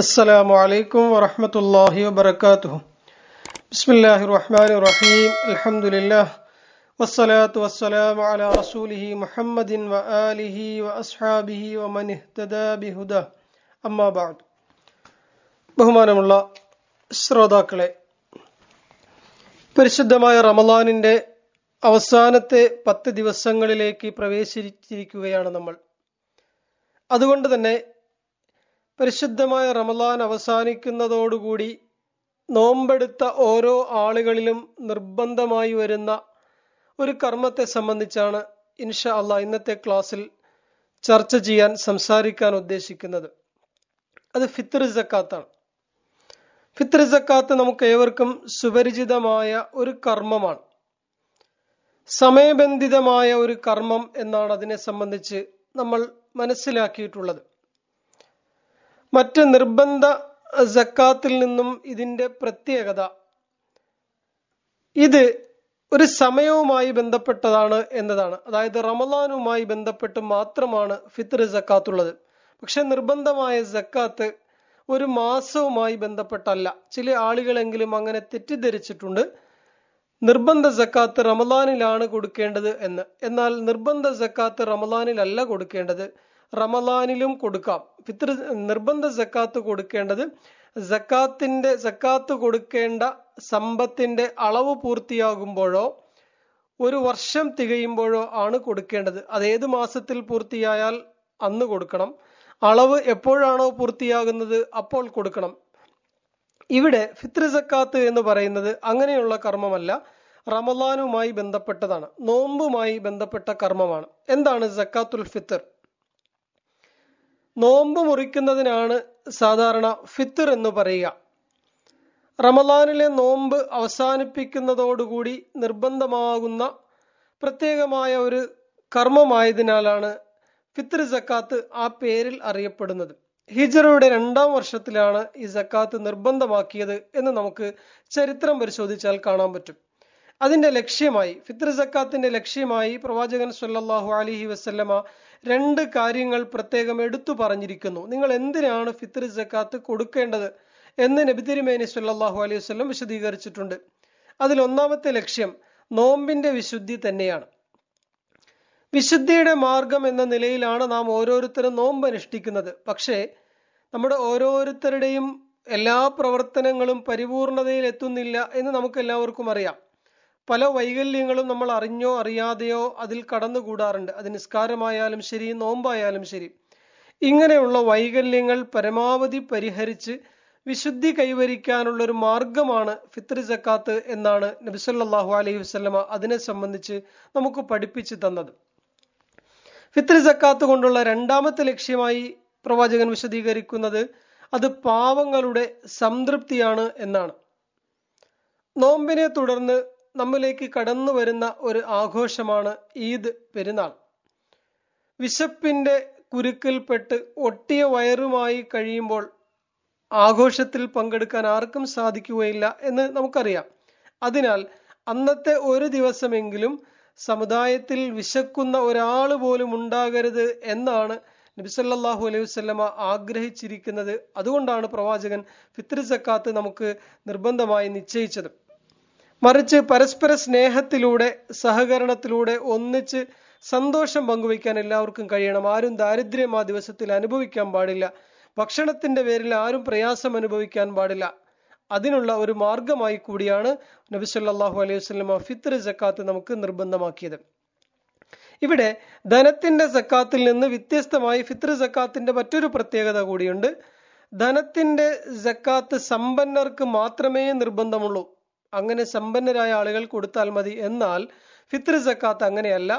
السلام عليكم ورحمة الله وبركاته بسم الله الرحمن الرحيم الحمد لله والصلاة والسلام على رسوله محمد وآله وأصحابه ومن اهتدى بهدى أما بعد الله ബഹുമാനമുള്ള ശ്രോതാക്കളെ പരിശുദ്ധമായ റമലാനിൻ്റെ അവസാനത്തെ പത്ത് ദിവസങ്ങളിലേക്ക് പ്രവേശിച്ചിരിക്കുകയാണ് നമ്മൾ അതുകൊണ്ട് തന്നെ പരിശുദ്ധമായ റമലാൻ അവസാനിക്കുന്നതോടുകൂടി നോമ്പെടുത്ത ഓരോ ആളുകളിലും നിർബന്ധമായി വരുന്ന ഒരു കർമ്മത്തെ സംബന്ധിച്ചാണ് ഇൻഷ അള്ള ഇന്നത്തെ ക്ലാസ്സിൽ ചർച്ച ചെയ്യാൻ സംസാരിക്കാൻ ഉദ്ദേശിക്കുന്നത് അത് ഫിത്തർ ജക്കാത്താണ് ഫിത്തർ ജക്കാത്ത് നമുക്ക് ഏവർക്കും സുപരിചിതമായ ഒരു കർമ്മമാണ് സമയബന്ധിതമായ ഒരു കർമ്മം എന്നാണ് അതിനെ സംബന്ധിച്ച് നമ്മൾ മനസ്സിലാക്കിയിട്ടുള്ളത് മറ്റ് നിർബന്ധ സക്കാത്തിൽ നിന്നും ഇതിൻ്റെ പ്രത്യേകത ഇത് ഒരു സമയവുമായി ബന്ധപ്പെട്ടതാണ് എന്നതാണ് അതായത് റമദാനുമായി ബന്ധപ്പെട്ട് മാത്രമാണ് ഫിത്ർ സക്കാത്തുള്ളത് പക്ഷെ നിർബന്ധമായ സക്കാത്ത് ഒരു മാസവുമായി ബന്ധപ്പെട്ടല്ല ചില ആളുകളെങ്കിലും അങ്ങനെ തെറ്റിദ്ധരിച്ചിട്ടുണ്ട് നിർബന്ധ സക്കാത്ത് റമദാനിലാണ് കൊടുക്കേണ്ടത് എന്ന് എന്നാൽ നിർബന്ധ സക്കാത്ത് റമദാനിലല്ല കൊടുക്കേണ്ടത് റമദാനിലും കൊടുക്കാം ഫിത്ര നിർബന്ധ സക്കാത്ത് കൊടുക്കേണ്ടത് സക്കാത്തിന്റെ സക്കാത്ത് കൊടുക്കേണ്ട സമ്പത്തിന്റെ അളവ് പൂർത്തിയാകുമ്പോഴോ ഒരു വർഷം തികയുമ്പോഴോ ആണ് കൊടുക്കേണ്ടത് അത് ഏത് മാസത്തിൽ പൂർത്തിയായാൽ അന്ന് കൊടുക്കണം അളവ് എപ്പോഴാണോ പൂർത്തിയാകുന്നത് അപ്പോൾ കൊടുക്കണം ഇവിടെ ഫിത്ര സക്കാത്ത് എന്ന് പറയുന്നത് അങ്ങനെയുള്ള കർമ്മമല്ല റമദാനുമായി ബന്ധപ്പെട്ടതാണ് നോമ്പുമായി ബന്ധപ്പെട്ട കർമ്മമാണ് എന്താണ് സക്കാത്തുൽ ഫിത്തർ നോമ്പ് മുറിക്കുന്നതിനാണ് സാധാരണ ഫിത്തർ എന്ന് പറയുക റമലാനിലെ നോമ്പ് അവസാനിപ്പിക്കുന്നതോടുകൂടി നിർബന്ധമാകുന്ന പ്രത്യേകമായ ഒരു കർമ്മമായതിനാലാണ് ഫിത്തർ ജക്കാത്ത് ആ പേരിൽ അറിയപ്പെടുന്നത് ഹിജറയുടെ രണ്ടാം വർഷത്തിലാണ് ഈ ജക്കാത്ത് നിർബന്ധമാക്കിയത് എന്ന് നമുക്ക് ചരിത്രം പരിശോധിച്ചാൽ കാണാൻ പറ്റും അതിന്റെ ലക്ഷ്യമായി ഫിത്ർ സക്കാത്തിന്റെ ലക്ഷ്യമായി പ്രവാചകൻ സല്ലാഹു അലഹി വസ്ല്ലമ രണ്ട് കാര്യങ്ങൾ പ്രത്യേകം എടുത്തു പറഞ്ഞിരിക്കുന്നു നിങ്ങൾ എന്തിനാണ് ഫിത്ർ സക്കാത്ത് കൊടുക്കേണ്ടത് എന്ന് നബിതിരിമേനി സല്ലാഹു അലൈഹി വസ്ലം വിശദീകരിച്ചിട്ടുണ്ട് അതിൽ ഒന്നാമത്തെ ലക്ഷ്യം നോമ്പിന്റെ വിശുദ്ധി തന്നെയാണ് വിശുദ്ധിയുടെ മാർഗം എന്ന നിലയിലാണ് നാം ഓരോരുത്തരും നോമ്പ് അനുഷ്ഠിക്കുന്നത് പക്ഷേ നമ്മുടെ ഓരോരുത്തരുടെയും എല്ലാ പ്രവർത്തനങ്ങളും പരിപൂർണതയിൽ എത്തുന്നില്ല എന്ന് നമുക്ക് എല്ലാവർക്കും അറിയാം പല വൈകല്യങ്ങളും നമ്മൾ അറിഞ്ഞോ അറിയാതെയോ അതിൽ കടന്നുകൂടാറുണ്ട് അത് നിസ്കാരമായാലും ശരി നോമ്പായാലും ശരി ഇങ്ങനെയുള്ള വൈകല്യങ്ങൾ പരമാവധി പരിഹരിച്ച് വിശുദ്ധി കൈവരിക്കാനുള്ള ഒരു മാർഗമാണ് ഫിത്ർ ജക്കാത്ത് എന്നാണ് നബിസല്ലാഹു അലൈഹി വസ്ലമ അതിനെ സംബന്ധിച്ച് നമുക്ക് പഠിപ്പിച്ചു തന്നത് ഫിത്ർ ജക്കാത്ത് കൊണ്ടുള്ള രണ്ടാമത്തെ ലക്ഷ്യമായി പ്രവാചകൻ വിശദീകരിക്കുന്നത് അത് പാവങ്ങളുടെ സംതൃപ്തിയാണ് എന്നാണ് നോമ്പിനെ തുടർന്ന് നമ്മിലേക്ക് കടന്നു വരുന്ന ഒരു ആഘോഷമാണ് ഈദ് പെരുന്നാൾ വിശപ്പിന്റെ കുരുക്കിൽപ്പെട്ട് ഒട്ടിയ വയറുമായി കഴിയുമ്പോൾ ആഘോഷത്തിൽ പങ്കെടുക്കാൻ ആർക്കും സാധിക്കുകയില്ല എന്ന് നമുക്കറിയാം അതിനാൽ അന്നത്തെ ഒരു ദിവസമെങ്കിലും സമുദായത്തിൽ വിശക്കുന്ന ഒരാൾ പോലും ഉണ്ടാകരുത് എന്നാണ് നബിസല്ലാഹു അലൈഹി വസ്ലമ ആഗ്രഹിച്ചിരിക്കുന്നത് അതുകൊണ്ടാണ് പ്രവാചകൻ ഫിത്ർ സക്കാത്ത് നമുക്ക് നിർബന്ധമായി നിശ്ചയിച്ചത് മറിച്ച് പരസ്പര സ്നേഹത്തിലൂടെ സഹകരണത്തിലൂടെ ഒന്നിച്ച് സന്തോഷം പങ്കുവയ്ക്കാൻ എല്ലാവർക്കും കഴിയണം ആരും ദാരിദ്ര്യം ആ ദിവസത്തിൽ അനുഭവിക്കാൻ പാടില്ല ഭക്ഷണത്തിന്റെ പേരിൽ ആരും പ്രയാസം അനുഭവിക്കാൻ പാടില്ല അതിനുള്ള ഒരു മാർഗമായി കൂടിയാണ് നബി സല്ലാഹു അലൈഹി വസ്ലം ഫിത്ർ ജക്കാത്ത് നമുക്ക് നിർബന്ധമാക്കിയത് ഇവിടെ ധനത്തിന്റെ സക്കാത്തിൽ നിന്ന് വ്യത്യസ്തമായി ഫിത്ർ സക്കാത്തിന്റെ മറ്റൊരു പ്രത്യേകത കൂടിയുണ്ട് ധനത്തിന്റെ സക്കാത്ത് സമ്പന്നർക്ക് മാത്രമേ നിർബന്ധമുള്ളൂ അങ്ങനെ സമ്പന്നരായ ആളുകൾ കൊടുത്താൽ മതി എന്നാൽ ഫിത്ർ സക്കാത്ത് അങ്ങനെയല്ല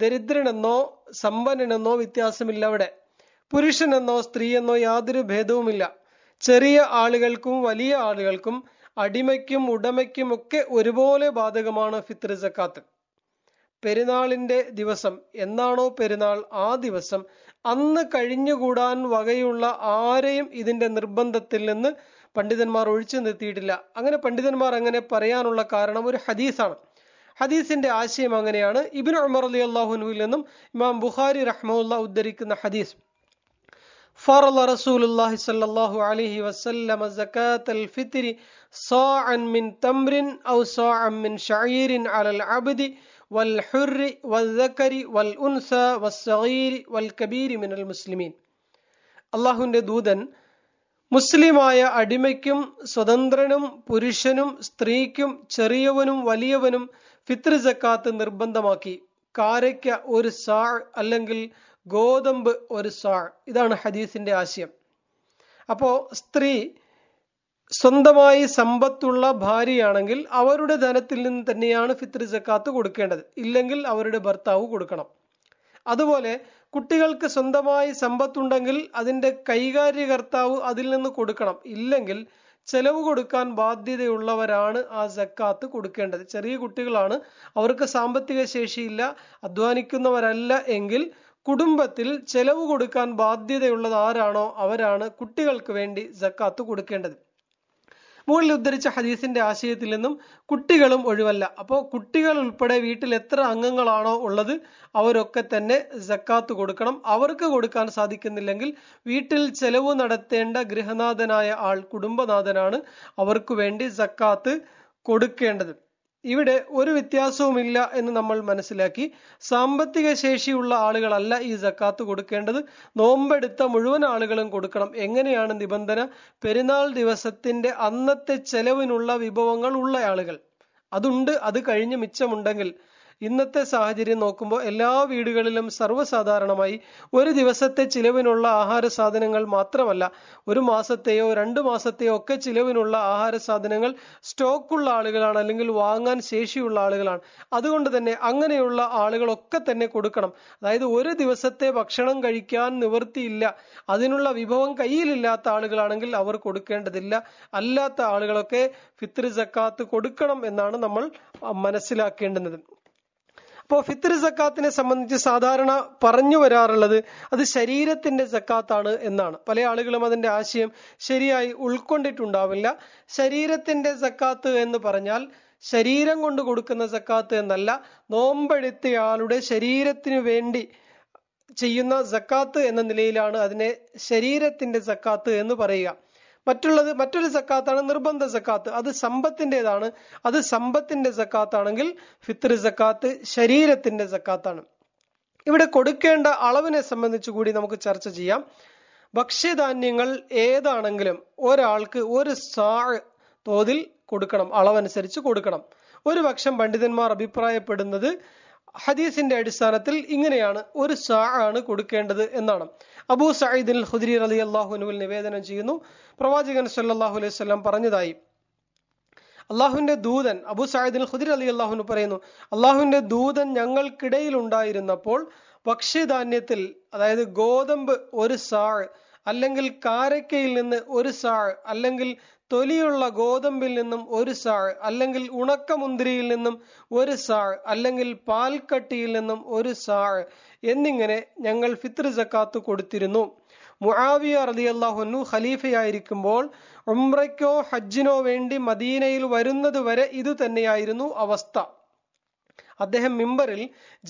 ദരിദ്രനെന്നോ സമ്പന്നനെന്നോ വ്യത്യാസമില്ല അവിടെ പുരുഷനെന്നോ സ്ത്രീയെന്നോ യാതൊരു ഭേദവുമില്ല ചെറിയ ആളുകൾക്കും വലിയ ആളുകൾക്കും അടിമയ്ക്കും ഉടമയ്ക്കും ഒക്കെ ഒരുപോലെ ബാധകമാണ് ഫിത്ർ സക്കാത്ത് പെരുന്നാളിന്റെ ദിവസം എന്നാണോ പെരുന്നാൾ ആ ദിവസം അന്ന് കഴിഞ്ഞുകൂടാൻ വകയുള്ള ആരെയും ഇതിന്റെ നിർബന്ധത്തിൽ നിന്ന് പണ്ഡിതന്മാർ ഒഴിച്ചു നിർത്തിയിട്ടില്ല അങ്ങനെ പണ്ഡിതന്മാർ അങ്ങനെ പറയാനുള്ള കാരണം ഒരു ഹദീസാണ് ഹദീസിന്റെ ആശയം അങ്ങനെയാണ് ഇബിൻ ഉമർ അലി അള്ളാഹുനുവിൽ നിന്നും ഇമാം ബുഖാരി റഹ്മുല്ല ഉദ്ധരിക്കുന്ന ഹദീസ് فرض ദൂതൻ മുസ്ലിമായ അടിമയ്ക്കും സ്വതന്ത്രനും പുരുഷനും സ്ത്രീക്കും ചെറിയവനും വലിയവനും ഫിത്ർ ജക്കാത്ത് നിർബന്ധമാക്കി കാരയ്ക്ക ഒരു സാൾ അല്ലെങ്കിൽ ഗോതമ്പ് ഒരു സാൾ ഇതാണ് ഹദീസിന്റെ ആശയം അപ്പോ സ്ത്രീ സ്വന്തമായി സമ്പത്തുള്ള ഭാര്യയാണെങ്കിൽ അവരുടെ ധനത്തിൽ നിന്ന് തന്നെയാണ് ഫിത്ർ ജക്കാത്ത് കൊടുക്കേണ്ടത് ഇല്ലെങ്കിൽ അവരുടെ ഭർത്താവ് കൊടുക്കണം അതുപോലെ കുട്ടികൾക്ക് സ്വന്തമായി സമ്പത്തുണ്ടെങ്കിൽ അതിൻ്റെ കൈകാര്യകർത്താവ് അതിൽ നിന്ന് കൊടുക്കണം ഇല്ലെങ്കിൽ ചെലവ് കൊടുക്കാൻ ബാധ്യതയുള്ളവരാണ് ആ സക്കാത്ത് കൊടുക്കേണ്ടത് ചെറിയ കുട്ടികളാണ് അവർക്ക് സാമ്പത്തിക ശേഷിയില്ല അധ്വാനിക്കുന്നവരല്ല എങ്കിൽ കുടുംബത്തിൽ ചെലവ് കൊടുക്കാൻ ബാധ്യതയുള്ളത് ആരാണോ അവരാണ് കുട്ടികൾക്ക് വേണ്ടി സക്കാത്ത് കൊടുക്കേണ്ടത് മുകളിൽ ഉദ്ധരിച്ച ഹദീസിന്റെ ആശയത്തിൽ നിന്നും കുട്ടികളും ഒഴിവല്ല അപ്പോൾ കുട്ടികൾ ഉൾപ്പെടെ വീട്ടിൽ എത്ര അംഗങ്ങളാണോ ഉള്ളത് അവരൊക്കെ തന്നെ സക്കാത്ത് കൊടുക്കണം അവർക്ക് കൊടുക്കാൻ സാധിക്കുന്നില്ലെങ്കിൽ വീട്ടിൽ ചെലവ് നടത്തേണ്ട ഗൃഹനാഥനായ ആൾ കുടുംബനാഥനാണ് അവർക്ക് വേണ്ടി സക്കാത്ത് കൊടുക്കേണ്ടത് ഇവിടെ ഒരു വ്യത്യാസവുമില്ല എന്ന് നമ്മൾ മനസ്സിലാക്കി സാമ്പത്തിക ശേഷിയുള്ള ആളുകളല്ല ഈ ജക്കാത്ത് കൊടുക്കേണ്ടത് നോമ്പെടുത്ത മുഴുവൻ ആളുകളും കൊടുക്കണം എങ്ങനെയാണ് നിബന്ധന പെരുന്നാൾ ദിവസത്തിന്റെ അന്നത്തെ ചെലവിനുള്ള വിഭവങ്ങൾ ഉള്ള ആളുകൾ അതുണ്ട് അത് കഴിഞ്ഞ് മിച്ചമുണ്ടെങ്കിൽ ഇന്നത്തെ സാഹചര്യം നോക്കുമ്പോൾ എല്ലാ വീടുകളിലും സർവ്വസാധാരണമായി ഒരു ദിവസത്തെ ചിലവിനുള്ള ആഹാര സാധനങ്ങൾ മാത്രമല്ല ഒരു മാസത്തെയോ രണ്ട് മാസത്തെയോ ഒക്കെ ചിലവിനുള്ള ആഹാര സാധനങ്ങൾ സ്റ്റോക്കുള്ള ആളുകളാണ് അല്ലെങ്കിൽ വാങ്ങാൻ ശേഷിയുള്ള ആളുകളാണ് അതുകൊണ്ട് തന്നെ അങ്ങനെയുള്ള ആളുകളൊക്കെ തന്നെ കൊടുക്കണം അതായത് ഒരു ദിവസത്തെ ഭക്ഷണം കഴിക്കാൻ നിവൃത്തിയില്ല അതിനുള്ള വിഭവം കയ്യിലില്ലാത്ത ആളുകളാണെങ്കിൽ അവർ കൊടുക്കേണ്ടതില്ല അല്ലാത്ത ആളുകളൊക്കെ ഫിത്രി സക്കാത്ത് കൊടുക്കണം എന്നാണ് നമ്മൾ മനസ്സിലാക്കേണ്ടുന്നത് അപ്പോൾ ഫിത്ർ സക്കാത്തിനെ സംബന്ധിച്ച് സാധാരണ പറഞ്ഞു വരാറുള്ളത് അത് ശരീരത്തിന്റെ സക്കാത്താണ് എന്നാണ് പല ആളുകളും അതിന്റെ ആശയം ശരിയായി ഉൾക്കൊണ്ടിട്ടുണ്ടാവില്ല ശരീരത്തിന്റെ സക്കാത്ത് എന്ന് പറഞ്ഞാൽ ശരീരം കൊണ്ട് കൊടുക്കുന്ന സക്കാത്ത് എന്നല്ല നോമ്പെടുത്തയാളുടെ ശരീരത്തിനു വേണ്ടി ചെയ്യുന്ന സക്കാത്ത് എന്ന നിലയിലാണ് അതിനെ ശരീരത്തിന്റെ സക്കാത്ത് എന്ന് പറയുക മറ്റുള്ളത് മറ്റൊരു സക്കാത്താണ് നിർബന്ധ സക്കാത്ത് അത് സമ്പത്തിൻ്റെതാണ് അത് സമ്പത്തിന്റെ സക്കാത്താണെങ്കിൽ ഫിത്തർ സക്കാത്ത് ശരീരത്തിന്റെ സക്കാത്താണ് ഇവിടെ കൊടുക്കേണ്ട അളവിനെ സംബന്ധിച്ച് കൂടി നമുക്ക് ചർച്ച ചെയ്യാം ഭക്ഷ്യധാന്യങ്ങൾ ഏതാണെങ്കിലും ഒരാൾക്ക് ഒരു സാ തോതിൽ കൊടുക്കണം അളവനുസരിച്ച് കൊടുക്കണം ഒരു പക്ഷം പണ്ഡിതന്മാർ അഭിപ്രായപ്പെടുന്നത് ഹദീസിന്റെ അടിസ്ഥാനത്തിൽ ഇങ്ങനെയാണ് ഒരു സാ ആണ് കൊടുക്കേണ്ടത് എന്നാണ് അബൂ സയ്യിദ് അൽ ഹുദ്രി അലി അള്ളാഹുനുവിൽ നിവേദനം ചെയ്യുന്നു പ്രവാചകൻ സല്ലാഹു അലൈഹി വസല്ലം പറഞ്ഞതായി അള്ളാഹുവിന്റെ ദൂതൻ അബൂ സയ്യിദ് അൽ ഹുദ്രി അലി അള്ളാഹുനു പറയുന്നു അള്ളാഹുവിന്റെ ദൂതൻ ഞങ്ങൾക്കിടയിൽ ഉണ്ടായിരുന്നപ്പോൾ ഭക്ഷ്യധാന്യത്തിൽ അതായത് ഗോതമ്പ് ഒരു സാഅ് അല്ലെങ്കിൽ കാരക്കയിൽ നിന്ന് ഒരു സാഅ് അല്ലെങ്കിൽ തൊലിയുള്ള ഗോതമ്പിൽ നിന്നും ഒരു സാൾ അല്ലെങ്കിൽ ഉണക്കമുന്തിരിയിൽ നിന്നും ഒരു സാൾ അല്ലെങ്കിൽ പാൽക്കട്ടിയിൽ നിന്നും ഒരു സാൾ എന്നിങ്ങനെ ഞങ്ങൾ ഫിത്ർ ജക്കാത്ത് കൊടുത്തിരുന്നു മുആവിയ റളിയല്ലാഹുന്നു ഖലീഫയായിരിക്കുമ്പോൾ ഉംറയ്ക്കോ ഹജ്ജിനോ വേണ്ടി മദീനയിൽ വരുന്നത് വരെ ഇത് തന്നെയായിരുന്നു അവസ്ഥ അദ്ദേഹം മിമ്പറിൽ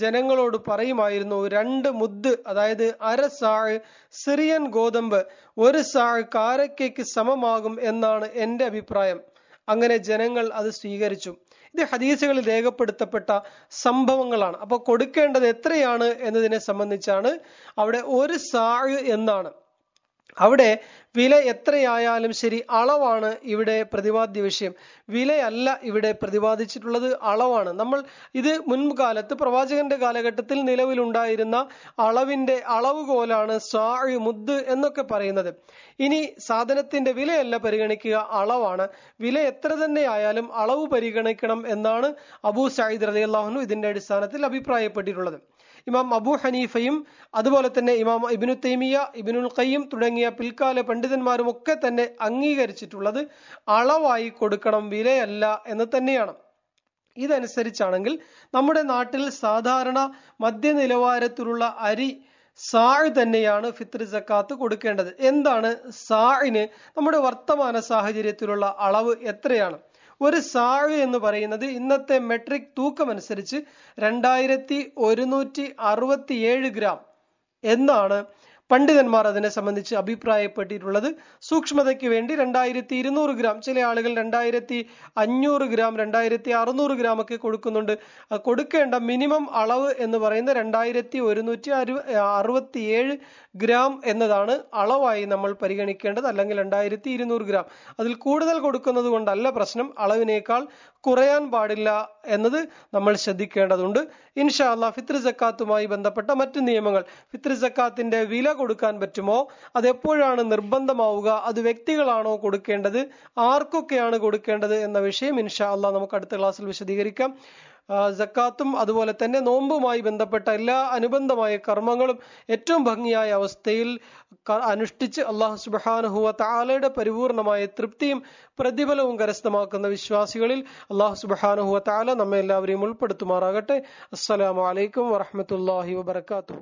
ജനങ്ങളോട് പറയുമായിരുന്നു രണ്ട് മുദ് അതായത് അര സാഴ് സിറിയൻ ഗോതമ്പ് ഒരു സാഴ് കാരക്കയ്ക്ക് സമമാകും എന്നാണ് എൻ്റെ അഭിപ്രായം അങ്ങനെ ജനങ്ങൾ അത് സ്വീകരിച്ചു ഇത് ഹദീസുകളിൽ രേഖപ്പെടുത്തപ്പെട്ട സംഭവങ്ങളാണ് അപ്പോൾ കൊടുക്കേണ്ടത് എത്രയാണ് എന്നതിനെ സംബന്ധിച്ചാണ് അവിടെ ഒരു സാഴ് എന്നാണ് അവിടെ വില എത്രയായാലും ശരി അളവാണ് ഇവിടെ പ്രതിപാദ്യ വിഷയം വിലയല്ല ഇവിടെ പ്രതിപാദിച്ചിട്ടുള്ളത് അളവാണ് നമ്മൾ ഇത് മുൻകാലത്ത് പ്രവാചകന്റെ കാലഘട്ടത്തിൽ നിലവിലുണ്ടായിരുന്ന അളവിന്റെ അളവ് പോലാണ് സാഴ് മുദ് എന്നൊക്കെ പറയുന്നത് ഇനി സാധനത്തിന്റെ വിലയല്ല പരിഗണിക്കുക അളവാണ് വില എത്ര തന്നെ ആയാലും അളവ് പരിഗണിക്കണം എന്നാണ് അബൂ സയ്യിദ് റലി അള്ളാഹുനു ഇതിന്റെ അടിസ്ഥാനത്തിൽ അഭിപ്രായപ്പെട്ടിട്ടുള്ളത് ഇമാം അബു ഹനീഫയും അതുപോലെ തന്നെ ഇമാം ഇബിനു തൈമിയ ഇബിനുൽ ഖയ്യം തുടങ്ങിയ പിൽക്കാല പണ്ഡിതന്മാരും ഒക്കെ തന്നെ അംഗീകരിച്ചിട്ടുള്ളത് അളവായി കൊടുക്കണം വിലയല്ല എന്ന് തന്നെയാണ് ഇതനുസരിച്ചാണെങ്കിൽ നമ്മുടെ നാട്ടിൽ സാധാരണ മധ്യനിലവാരത്തിലുള്ള അരി സാഴ് തന്നെയാണ് ഫിത്ർ ജക്കാത്ത് കൊടുക്കേണ്ടത് എന്താണ് സാഴിന് നമ്മുടെ വർത്തമാന സാഹചര്യത്തിലുള്ള അളവ് എത്രയാണ് ഒരു സാഴ് എന്ന് പറയുന്നത് ഇന്നത്തെ മെട്രിക് തൂക്കം അനുസരിച്ച് രണ്ടായിരത്തി ഒരുന്നൂറ്റി അറുപത്തി ഏഴ് ഗ്രാം എന്നാണ് പണ്ഡിതന്മാർ അതിനെ സംബന്ധിച്ച് അഭിപ്രായപ്പെട്ടിട്ടുള്ളത് സൂക്ഷ്മതയ്ക്ക് വേണ്ടി രണ്ടായിരത്തി ഇരുന്നൂറ് ഗ്രാം ചില ആളുകൾ രണ്ടായിരത്തി അഞ്ഞൂറ് ഗ്രാം രണ്ടായിരത്തി അറുന്നൂറ് ഗ്രാം ഒക്കെ കൊടുക്കുന്നുണ്ട് കൊടുക്കേണ്ട മിനിമം അളവ് എന്ന് പറയുന്ന രണ്ടായിരത്തി ഒരുന്നൂറ്റി അറുപത്തി ഏഴ് ഗ്രാം എന്നതാണ് അളവായി നമ്മൾ പരിഗണിക്കേണ്ടത് അല്ലെങ്കിൽ രണ്ടായിരത്തി ഇരുന്നൂറ് ഗ്രാം അതിൽ കൂടുതൽ കൊടുക്കുന്നത് കൊണ്ടല്ല പ്രശ്നം അളവിനേക്കാൾ കുറയാൻ പാടില്ല എന്നത് നമ്മൾ ശ്രദ്ധിക്കേണ്ടതുണ്ട് ഇൻഷാ ഫിത്രി ഫിത്ർ ജക്കാത്തുമായി ബന്ധപ്പെട്ട മറ്റ് നിയമങ്ങൾ ഫിത്ർ ജക്കാത്തിന്റെ വില കൊടുക്കാൻ പറ്റുമോ അതെപ്പോഴാണ് നിർബന്ധമാവുക അത് വ്യക്തികളാണോ കൊടുക്കേണ്ടത് ആർക്കൊക്കെയാണ് കൊടുക്കേണ്ടത് എന്ന വിഷയം ഇൻഷാ അല്ല നമുക്ക് അടുത്ത ക്ലാസ്സിൽ വിശദീകരിക്കാം ജക്കാത്തും അതുപോലെ തന്നെ നോമ്പുമായി ബന്ധപ്പെട്ട എല്ലാ അനുബന്ധമായ കർമ്മങ്ങളും ഏറ്റവും ഭംഗിയായ അവസ്ഥയിൽ അനുഷ്ഠിച്ച് അള്ളാഹു സുബാനുഹുവ താലയുടെ പരിപൂർണമായ തൃപ്തിയും പ്രതിഫലവും കരസ്ഥമാക്കുന്ന വിശ്വാസികളിൽ അള്ളാഹു സുബാനുഹുവ താല നമ്മെ എല്ലാവരെയും ഉൾപ്പെടുത്തുമാറാകട്ടെ അസ്സലാമലൈക്കും വാഹമത്തല്ലാഹി വബർക്കാത്തു